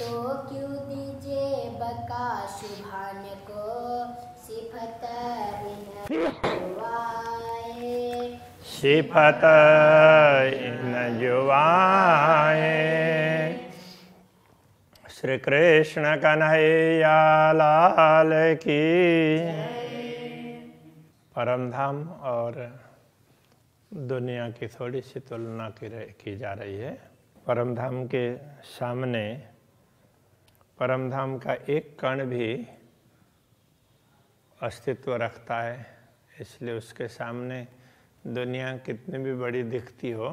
तो क्यों दीजिए बका शुभान को सिफत सिफत इन युवाए श्री कृष्ण कन्हैया लाल की परम धाम और दुनिया की थोड़ी सी तुलना की, की जा रही है परम धाम के सामने परमधाम का एक कण भी अस्तित्व रखता है इसलिए उसके सामने दुनिया कितनी भी बड़ी दिखती हो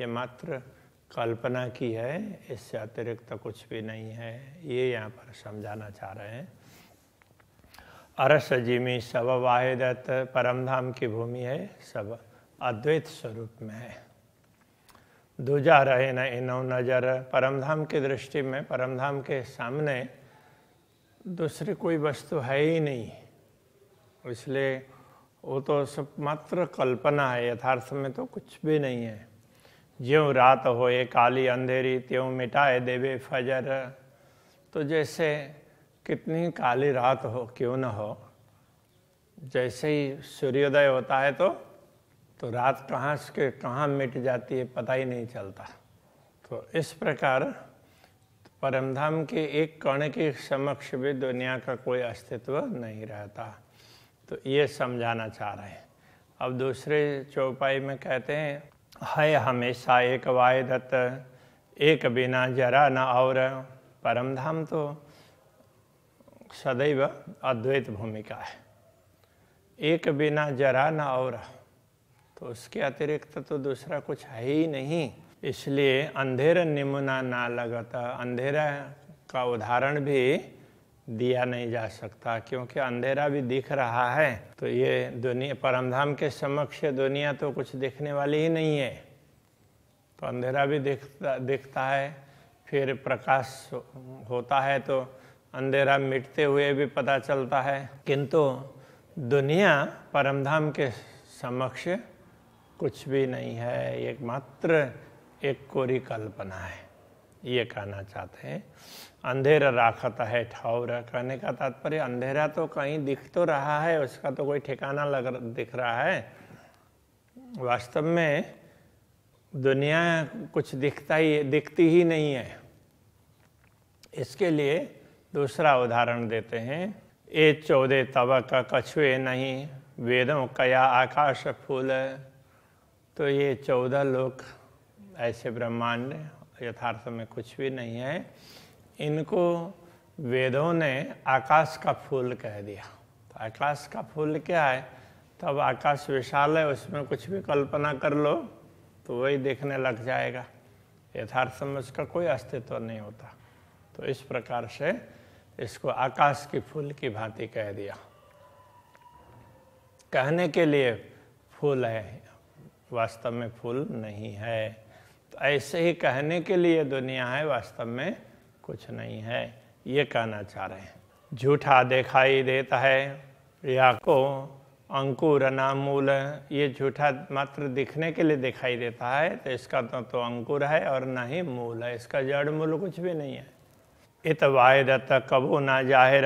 ये मात्र कल्पना की है इससे अतिरिक्त कुछ भी नहीं है ये यहाँ पर समझाना चाह रहे हैं अरस जिमी सब वाहिदत परमधाम की भूमि है सब अद्वैत स्वरूप में है दूजा रहे न इनो नजर परमधाम की दृष्टि में परमधाम के सामने दूसरी कोई वस्तु है ही नहीं इसलिए वो तो सब मात्र कल्पना है यथार्थ में तो कुछ भी नहीं है ज्यों रात हो ये काली अंधेरी त्यों मिटाए देवे फजर तो जैसे कितनी काली रात हो क्यों न हो जैसे ही सूर्योदय होता है तो तो रात कहाँ से कहाँ मिट जाती है पता ही नहीं चलता तो इस प्रकार परमधाम के एक कण के समक्ष भी दुनिया का कोई अस्तित्व नहीं रहता तो ये समझाना चाह रहे हैं अब दूसरे चौपाई में कहते हैं है हमेशा एक दत्त एक बिना जरा न और परमधाम तो सदैव अद्वैत भूमिका है एक बिना जरा न और तो उसके अतिरिक्त तो दूसरा कुछ है ही नहीं इसलिए अंधेरा निमुना ना लगता अंधेरा का उदाहरण भी दिया नहीं जा सकता क्योंकि अंधेरा भी दिख रहा है तो ये दुनिया परमधाम के समक्ष दुनिया तो कुछ दिखने वाली ही नहीं है तो अंधेरा भी दिखता दिखता है फिर प्रकाश होता है तो अंधेरा मिटते हुए भी पता चलता है किंतु दुनिया परमधाम के समक्ष कुछ भी नहीं है एक मात्र एक कोरी कल्पना है ये कहना चाहते हैं अंधेरा राखता है ठावर कहने का तात्पर्य अंधेरा तो कहीं दिख तो रहा है उसका तो कोई ठिकाना लग दिख रहा है वास्तव में दुनिया कुछ दिखता ही दिखती ही नहीं है इसके लिए दूसरा उदाहरण देते हैं ए चौदह तबक कछुए नहीं वेदों कया आकाश फूल तो ये चौदह लोक ऐसे ब्रह्मांड यथार्थ में कुछ भी नहीं है इनको वेदों ने आकाश का फूल कह दिया तो आकाश का फूल क्या है तब आकाश विशाल है उसमें कुछ भी कल्पना कर लो तो वही देखने लग जाएगा यथार्थ में उसका कोई अस्तित्व नहीं होता तो इस प्रकार से इसको आकाश की फूल की भांति कह दिया कहने के लिए फूल है वास्तव में फूल नहीं है तो ऐसे ही कहने के लिए दुनिया है वास्तव में कुछ नहीं है ये कहना चाह रहे हैं झूठा दिखाई देता है या को अंकुर अनामूल ये झूठा मात्र दिखने के लिए दिखाई देता है तो इसका तो, तो अंकुर है और ना ही मूल है इसका जड़ मूल कुछ भी नहीं है इत वायदत कबो ना जाहिर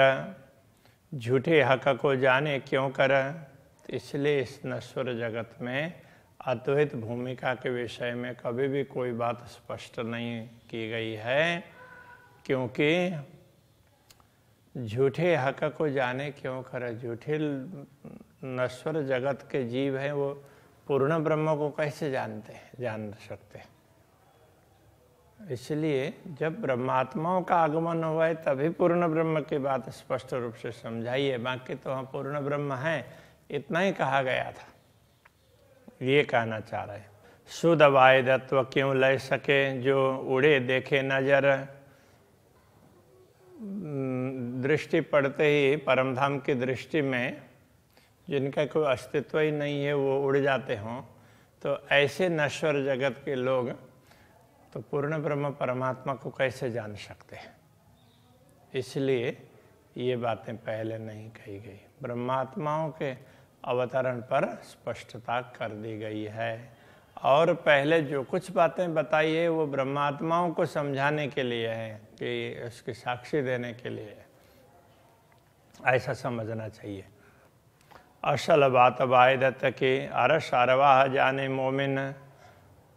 झूठे हक को जाने क्यों कर तो इसलिए इस नश्वर जगत में अद्वैत भूमिका के विषय में कभी भी कोई बात स्पष्ट नहीं की गई है क्योंकि झूठे हक को जाने क्यों करे झूठे नश्वर जगत के जीव हैं वो पूर्ण ब्रह्म को कैसे जानते हैं जान सकते हैं इसलिए जब ब्रह्मात्माओं का आगमन हुआ है तभी पूर्ण ब्रह्म की बात स्पष्ट रूप से समझाइए बाकी तो हम पूर्ण ब्रह्म हैं इतना ही कहा गया था ये कहना चाह रहे शुद्ध वायदत्व क्यों ले सके जो उड़े देखे नजर हम्म, दृष्टि पड़ते ही परमधाम की दृष्टि में जिनका कोई अस्तित्व ही नहीं है वो उड़ जाते हों तो ऐसे नश्वर जगत के लोग तो पूर्ण ब्रह्म परमात्मा को कैसे जान सकते हैं इसलिए ये बातें पहले नहीं कही गई ब्रह्मात्माओं के अवतरण पर स्पष्टता कर दी गई है और पहले जो कुछ बातें बताई है वो ब्रह्मात्माओं को समझाने के लिए है कि उसकी साक्षी देने के लिए ऐसा समझना चाहिए असल बात वायदत के अरस अरवाह जाने मोमिन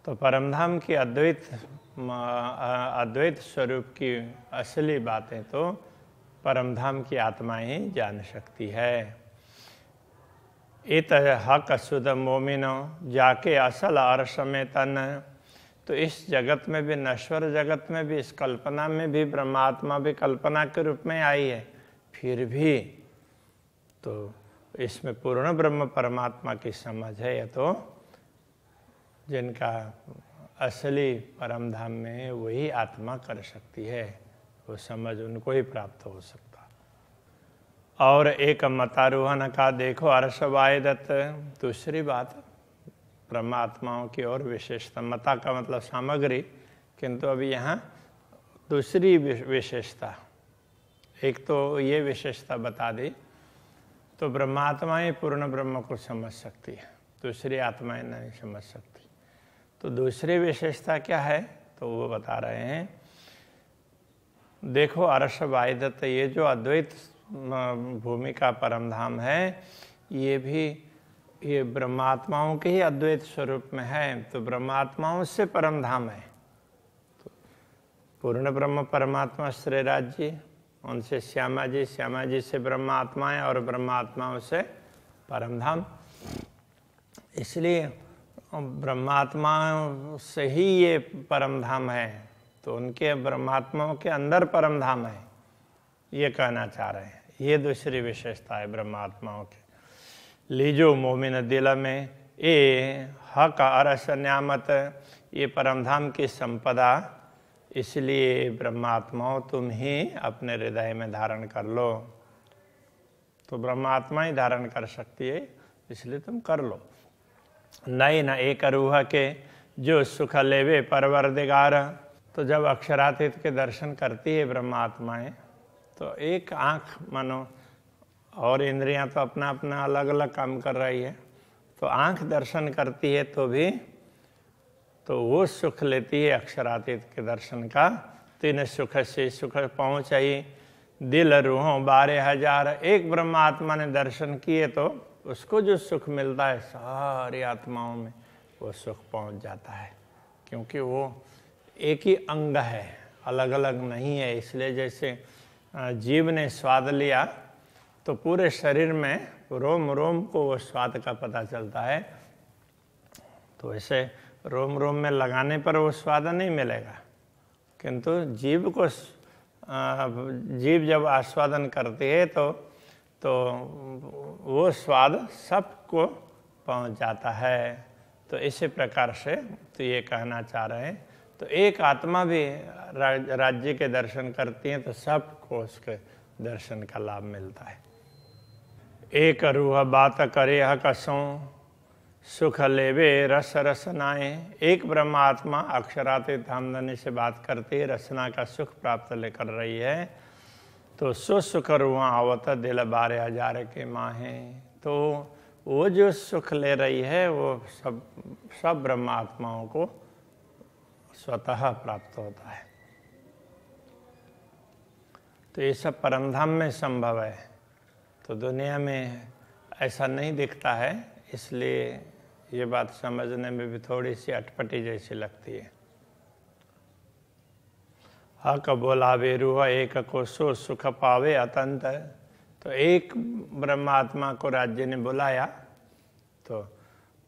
तो परमधाम की अद्वैत अद्वैत स्वरूप की असली बातें तो परमधाम की आत्मा ही जान सकती है इत हक शुद्ध मोमिनो जाके असल अरश में तन तो इस जगत में भी नश्वर जगत में भी इस कल्पना में भी ब्रह्मात्मा भी कल्पना के रूप में आई है फिर भी तो इसमें पूर्ण ब्रह्म परमात्मा की समझ है या तो जिनका असली परम धाम में वही आत्मा कर सकती है वो समझ उनको ही प्राप्त हो सकती और एक मतारोहण का देखो अर्षवाय दत्त दूसरी बात परमात्माओं की और विशेषता मता का मतलब सामग्री किंतु अभी यहाँ दूसरी विशेषता एक तो ये विशेषता बता दी तो ब्रह्मात्मा ही पूर्ण ब्रह्म को समझ सकती है दूसरी आत्माएं नहीं समझ सकती तो दूसरी विशेषता क्या है तो वो बता रहे हैं देखो अर्षवाय दत्त ये जो अद्वैत भूमि का परम धाम है ये भी ये ब्रह्मात्माओं के ही अद्वैत स्वरूप में है तो ब्रह्मात्माओं से परम धाम है तो पूर्ण ब्रह्म परमात्मा श्रीराज राज्य उनसे श्यामा जी श्यामा जी से ब्रह्मात्माएं और ब्रह्मात्माओं से परम धाम इसलिए ब्रह्मात्माओं से ही ये परम धाम है तो उनके ब्रह्मात्माओं के अंदर परम धाम है ये कहना चाह रहे हैं ये दूसरी विशेषता है ब्रह्मात्माओं की लीजो मोमिन दिल में ए हक अरस न्यामत ये परमधाम की संपदा इसलिए ब्रह्मात्माओं तुम ही अपने हृदय में धारण कर लो तो ब्रह्मात्मा ही धारण कर सकती है इसलिए तुम कर लो नई न एक रूह के जो सुख लेवे परवर दिगार तो जब अक्षरातीत के दर्शन करती है ब्रह्मात्माएं तो एक आँख मानो और इंद्रियां तो अपना अपना अलग अलग काम कर रही है तो आँख दर्शन करती है तो भी तो वो सुख लेती है अक्षरातीत के दर्शन का तीन सुख से सुख पहुँचाई दिल रूहों बारह हजार एक ब्रह्म आत्मा ने दर्शन किए तो उसको जो सुख मिलता है सारी आत्माओं में वो सुख पहुंच जाता है क्योंकि वो एक ही अंग है अलग अलग नहीं है इसलिए जैसे जीव ने स्वाद लिया तो पूरे शरीर में रोम रोम को वो स्वाद का पता चलता है तो ऐसे रोम रोम में लगाने पर वो स्वाद नहीं मिलेगा किंतु जीव को जीव जब आस्वादन करती है तो तो वो स्वाद सबको पहुंच जाता है तो इसी प्रकार से तो ये कहना चाह रहे हैं तो एक आत्मा भी राज्य के दर्शन करती है तो सबको उसके दर्शन का लाभ मिलता है एक रूह बात करे कसों सुख लेवे रस रसनाए एक ब्रह्मात्मा अक्षरातीत आमदनी से बात करती है रसना का सुख प्राप्त लेकर रही है तो सुसुख रुआ आवत दिल बारह हजार के माहे तो वो जो सुख ले रही है वो सब सब ब्रह्मात्माओं को स्वतः प्राप्त होता है तो ये सब परमधाम में संभव है तो दुनिया में ऐसा नहीं दिखता है इसलिए ये बात समझने में भी थोड़ी सी अटपटी जैसी लगती है हक बोलावे रूह एक सो सुख पावे अतंत तो एक ब्रह्मात्मा को राज्य ने बुलाया तो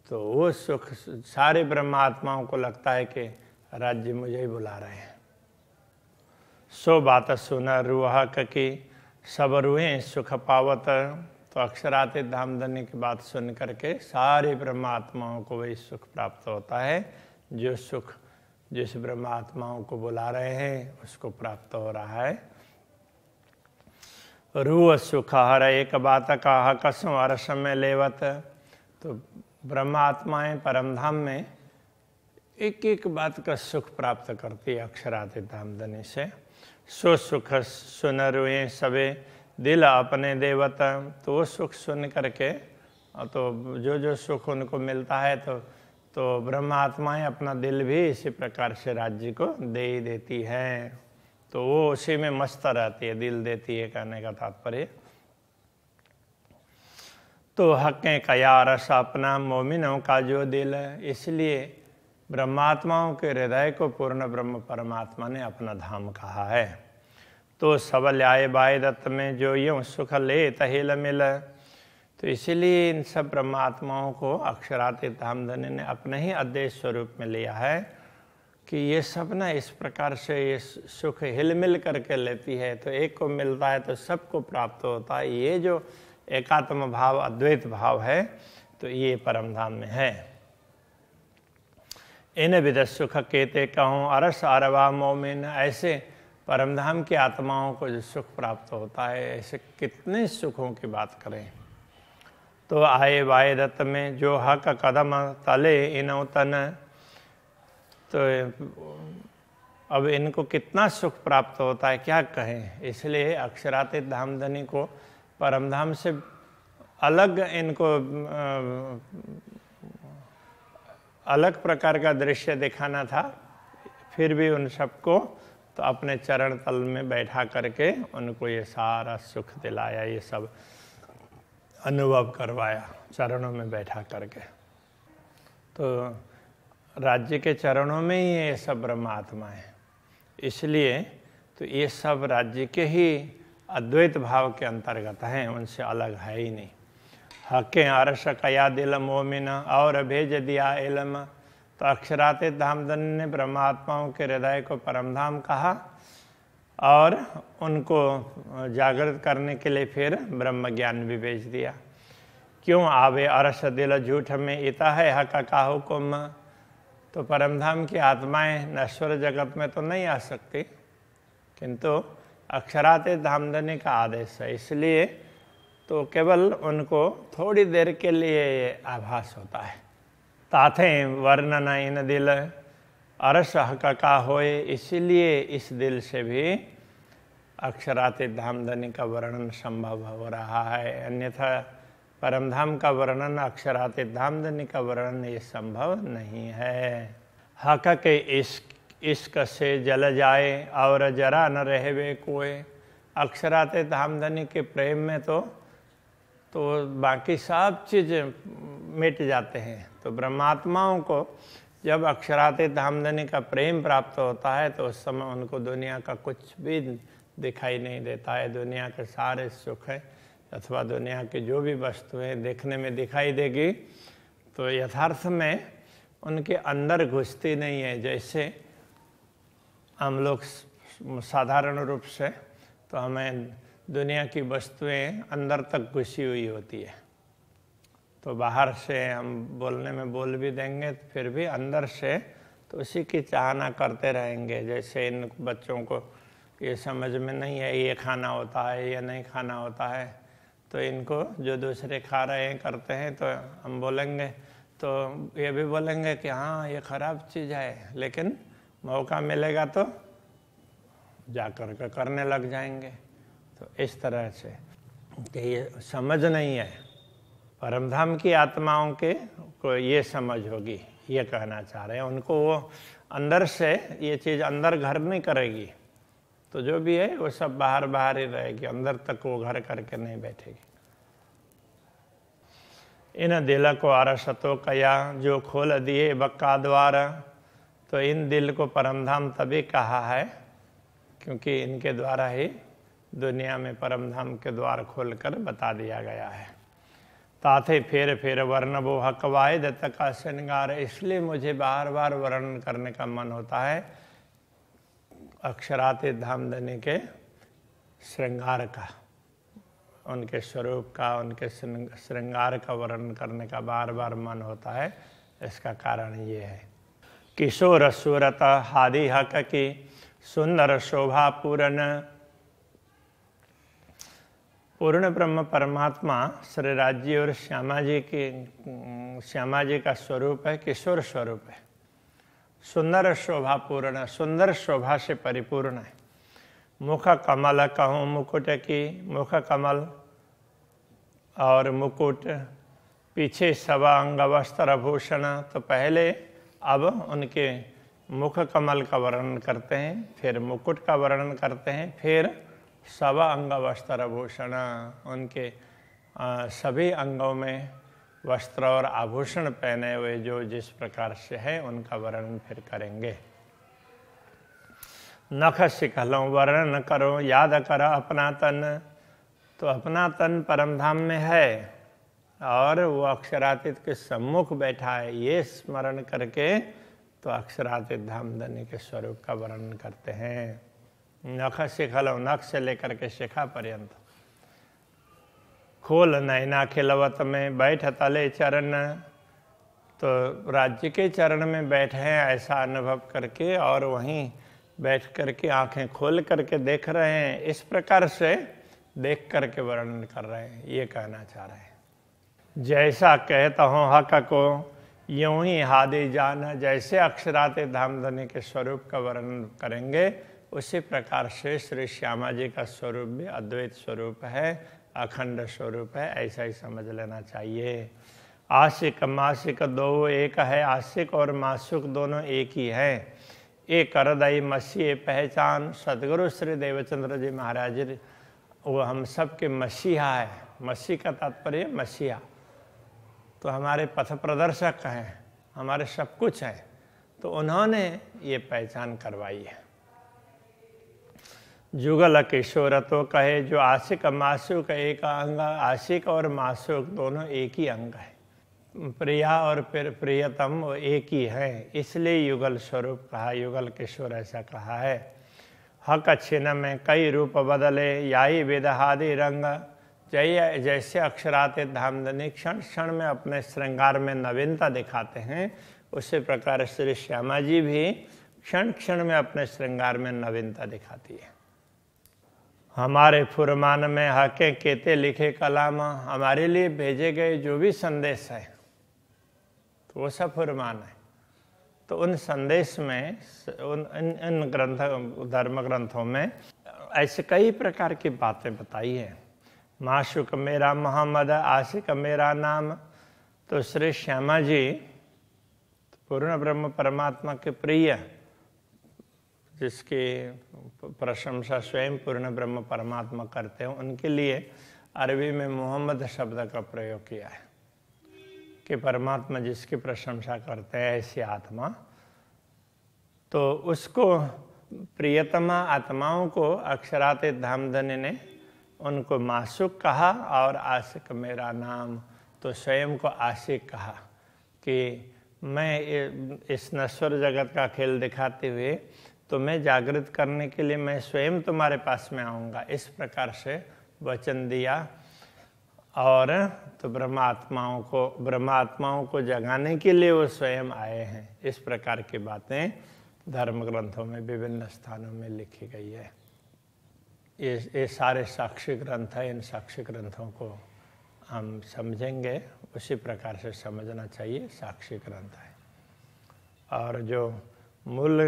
तो वो सुख सारे ब्रह्मात्माओं को लगता है कि राज्य मुझे ही बुला रहे हैं सो बात सुना रूह कके सब रूहें सुख पावत तो अक्षराते धाम धन्य की बात सुन करके सारे ब्रह्मात्माओं को वही सुख प्राप्त होता है जो सुख जिस ब्रह्मात्माओं को बुला रहे हैं उसको प्राप्त हो रहा है रूह सुख हर एक बात का हक अरस में लेवत तो ब्रह्मात्माएं परमधाम में एक एक बात का सुख प्राप्त करती है अक्षराते धामधनी से सो सुख सुन रुए सबे दिल अपने देवता तो वो सुख सुन करके तो जो जो सुख उनको मिलता है तो तो ब्रह्मात्माएं अपना दिल भी इसी प्रकार से राज्य को दे ही देती है तो वो उसी में मस्त रहती है दिल देती है कहने का तात्पर्य तो हक़ कया रस अपना मोमिनों का जो दिल है इसलिए ब्रह्मात्माओं के हृदय को पूर्ण ब्रह्म परमात्मा ने अपना धाम कहा है तो सबल आय बाय दत्त में जो यूँ सुख ले तहेल मिल तो इसीलिए इन सब ब्रह्मात्माओं को धाम धामधनी ने अपने ही आदेश स्वरूप में लिया है कि ये सब ना इस प्रकार से ये सुख हिलमिल करके लेती है तो एक को मिलता है तो सबको प्राप्त होता है ये जो एकात्म भाव अद्वैत भाव है तो ये परमधाम में है इन सुख केते कहूँ अरस अरवा मोमिन ऐसे परमधाम की आत्माओं को जो सुख प्राप्त होता है ऐसे कितने सुखों की बात करें तो आए वाय रत में जो हक कदम तले इन तन तो अब इनको कितना सुख प्राप्त होता है क्या कहें इसलिए धाम धामधनी को परमधाम से अलग इनको अलग प्रकार का दृश्य दिखाना था फिर भी उन सबको तो अपने चरण तल में बैठा करके उनको ये सारा सुख दिलाया ये सब अनुभव करवाया चरणों में बैठा करके तो राज्य के चरणों में ही ये सब ब्रह्मात्मा है इसलिए तो ये सब राज्य के ही अद्वैत भाव के अंतर्गत हैं उनसे अलग है ही नहीं हके अरश कया दिल मोमिन और भेज दिया इलम तो अक्षरात धामदन ने परमात्माओं के हृदय को परमधाम कहा और उनको जागृत करने के लिए फिर ब्रह्म ज्ञान भी भेज दिया क्यों आवे अरस दिल झूठ में इता है हका का हुकुम तो परमधाम की आत्माएं नश्वर जगत में तो नहीं आ सकती किंतु अक्षरात धामधनी का आदेश है इसलिए तो केवल उनको थोड़ी देर के लिए ये आभास होता है ताथे वर्णन इन दिल अरस हक का होए इसलिए इस दिल से भी अक्षराति धामधनी का वर्णन संभव हो रहा है अन्यथा परमधाम का वर्णन अक्षराति धामधनी का वर्णन ये संभव नहीं है हक के इस इश्क से जल जाए और जरा न रहे वे कोए अक्षराते धामधनी के प्रेम में तो तो बाकी सब चीज़ें मिट जाते हैं तो ब्रह्मात्माओं को जब अक्षरातीत आमदनी का प्रेम प्राप्त होता है तो उस समय उनको दुनिया का कुछ भी दिखाई नहीं देता है दुनिया के सारे सुख है अथवा दुनिया की जो भी वस्तुएं देखने में दिखाई देगी तो यथार्थ में उनके अंदर घुसती नहीं है जैसे हम लोग साधारण रूप से तो हमें दुनिया की वस्तुएं अंदर तक घुसी हुई होती है तो बाहर से हम बोलने में बोल भी देंगे तो फिर भी अंदर से तो उसी की चाहना करते रहेंगे जैसे इन बच्चों को ये समझ में नहीं है ये खाना होता है ये नहीं खाना होता है तो इनको जो दूसरे खा रहे हैं करते हैं तो हम बोलेंगे तो ये भी बोलेंगे कि हाँ ये ख़राब चीज़ है लेकिन मौका मिलेगा तो जा कर के करने लग जाएंगे तो इस तरह से कि ये समझ नहीं है परमधाम की आत्माओं के को ये समझ होगी ये कहना चाह रहे हैं उनको वो अंदर से ये चीज़ अंदर घर नहीं करेगी तो जो भी है वो सब बाहर बाहर ही रहेगी अंदर तक वो घर करके नहीं बैठेगी इन दिल को आरसतो कया जो खोल दिए बक्का द्वार तो इन दिल को परमधाम तभी कहा है क्योंकि इनके द्वारा ही दुनिया में परम धाम के द्वार खोलकर बता दिया गया है ताथे फेर फेर वर्ण वो हकवाए दत्त का श्रृंगार इसलिए मुझे बार बार वर्णन करने का मन होता है अक्षराते धनी के श्रृंगार का उनके स्वरूप का उनके श्रृंगार का वर्णन करने का बार बार मन होता है इसका कारण ये है किशोर सूरत हादि हक की सुंदर शोभा पूर्ण पूर्ण ब्रह्म परमात्मा श्री राज्य और श्यामा जी के श्यामा जी का स्वरूप है किशोर स्वरूप है सुंदर शोभा पूर्ण सुंदर शोभा से परिपूर्ण है मुख कमल कहूँ मुकुट की मुख कमल और मुकुट पीछे सवा अंग वस्त्र भूषण तो पहले अब उनके मुख कमल का वर्णन करते हैं फिर मुकुट का वर्णन करते हैं फिर सब अंग वस्त्र भूषण उनके सभी अंगों में वस्त्र और आभूषण पहने हुए जो जिस प्रकार से है उनका वर्णन फिर करेंगे नख सिखलों वर्णन करो याद करो अपना तन तो अपना तन परम धाम में है और वो अक्षरातीत के सम्मुख बैठा है ये स्मरण करके तो अक्षरातीत धाम धनी के स्वरूप का वर्णन करते हैं नख शिखलव नख से लेकर के शिखा पर्यंत खोल नहीं खिलवत में बैठ तले चरण तो राज्य के चरण में बैठे हैं ऐसा अनुभव करके और वहीं बैठ करके आंखें खोल करके देख रहे हैं इस प्रकार से देख करके वर्णन कर रहे हैं ये कहना चाह रहे हैं जैसा कहता हूँ हक को यूं ही हादे जाना जैसे अक्षराते धाम धनी के स्वरूप का वर्णन करेंगे उसी प्रकार से श्री श्यामा जी का स्वरूप भी अद्वैत स्वरूप है अखंड स्वरूप है ऐसा ही समझ लेना चाहिए आशिक मासिक दो एक है आशिक और मासुक दोनों एक ही हैं एक हृदय मसीह पहचान सदगुरु श्री देवचंद्र जी महाराज वो हम सब के मसीहा है मसीह का तात्पर्य मसीहा तो हमारे पथ प्रदर्शक हैं हमारे सब कुछ हैं तो उन्होंने ये पहचान करवाई है जुगल किशोर तो कहे जो आशिक मासुक एक अंग आशिक और मासुक दोनों एक ही अंग है प्रिया और प्रियतम वो एक ही है इसलिए युगल स्वरूप कहा युगल किशोर ऐसा कहा है हक छिन में कई रूप बदले याई विदहादि रंग जय जैसे अक्षराते धामधनी क्षण क्षण में अपने श्रृंगार में नवीनता दिखाते हैं उसी प्रकार श्री श्यामा जी भी क्षण क्षण में अपने श्रृंगार में नवीनता दिखाती है हमारे फुरमान में हके केते लिखे कलाम हमारे लिए भेजे गए जो भी संदेश है तो वो सब फुरमान है तो उन संदेश में उन इन, इन ग्रंथ धर्म ग्रंथों में ऐसे कई प्रकार की बातें बताई हैं माशुक मेरा मोहम्मद आशिक मेरा नाम तो श्री श्यामा जी पूर्ण ब्रह्म परमात्मा के प्रिय जिसकी प्रशंसा स्वयं पूर्ण ब्रह्म परमात्मा करते हैं उनके लिए अरबी में मोहम्मद शब्द का प्रयोग किया है कि परमात्मा जिसकी प्रशंसा करते हैं ऐसी आत्मा तो उसको प्रियतमा आत्माओं को अक्षराते धनी ने उनको मासुक कहा और आशिक मेरा नाम तो स्वयं को आशिक कहा कि मैं इस नश्वर जगत का खेल दिखाते हुए तुम्हें तो जागृत करने के लिए मैं स्वयं तुम्हारे पास में आऊँगा इस प्रकार से वचन दिया और तो ब्रह्मात्माओं को ब्रह्मात्माओं को जगाने के लिए वो स्वयं आए हैं इस प्रकार की बातें धर्म ग्रंथों में विभिन्न स्थानों में लिखी गई है ये ये सारे साक्षी ग्रंथ हैं इन साक्षी ग्रंथों को हम समझेंगे उसी प्रकार से समझना चाहिए साक्षी ग्रंथ है और जो मूल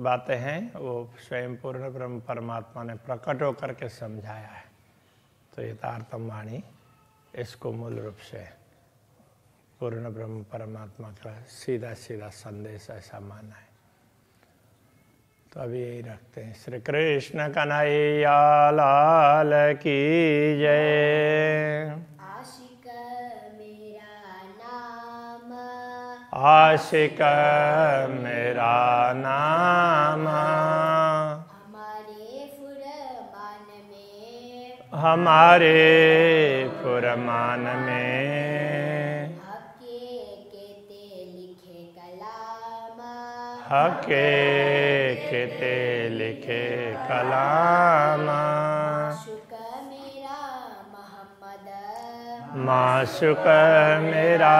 बातें हैं वो स्वयं पूर्ण ब्रह्म परमात्मा ने प्रकट होकर के समझाया है तो यथार्थम वाणी इसको मूल रूप से पूर्ण ब्रह्म परमात्मा का सीधा सीधा संदेश ऐसा माना है तो अभी यही रखते हैं श्री कृष्ण कन्हैया लाल की जय आशिक मेरा नाम हमारे फुरमान में हके के ते लिखे कलामा माशुक मेरा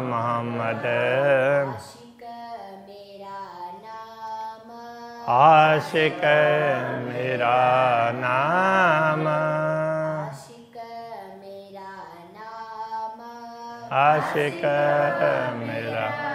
मोहम्मद आशिक मेरा नाम आशिक मेरा